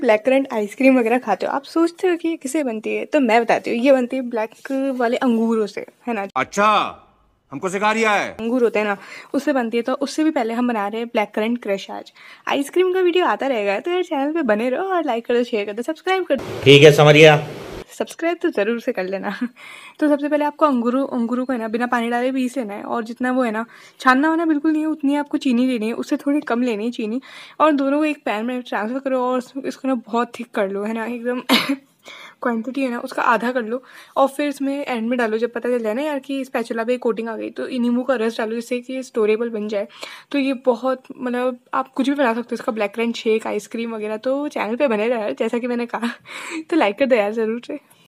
black currant ice cream वगैरह खाते हो आप सोचते हो कि ये किसे बनती है तो मैं बताती हूँ ये बनती है ब्लैक वाले अंगूरों से है ना अच्छा हमको सिखा रिया है अंगूर होते हैं ना उससे बनती है तो उससे भी पहले हम बना रहे हैं ब्लैक करंट क्रश आज आइसक्रीम का वीडियो आता रहेगा तो यार चैनल पे बने रहो और लाइक कर दो शेयर कर दो सब्सक्राइब कर दो ठीक है समरिया सब्सक्राइब तो ज़रूर से कर लेना तो सबसे पहले आपको अंगूरू अंगूरू को है ना बिना पानी डाले पीस लेना है और जितना वो है ना छानना होना बिल्कुल नहीं है उतनी आपको चीनी लेनी है उससे थोड़ी कम लेनी है चीनी और दोनों को एक पैन में ट्रांसफ़र करो और इसको ना बहुत थिक कर लो है ना एकदम क्वांटिटी है ना उसका आधा कर लो और फिर इसमें एंड में डालो जब पता चल जाए ना यार कि इस पैचुला पर कोटिंग आ गई तो नींबू का रस डालो जिससे कि स्टोरेबल बन जाए तो ये बहुत मतलब आप कुछ भी बना सकते हो इसका ब्लैक रैंड शेक आइसक्रीम वगैरह तो चैनल पर बने रहा जैसा कि मैंने कहा तो लाइक कर दो यार ज़रूर से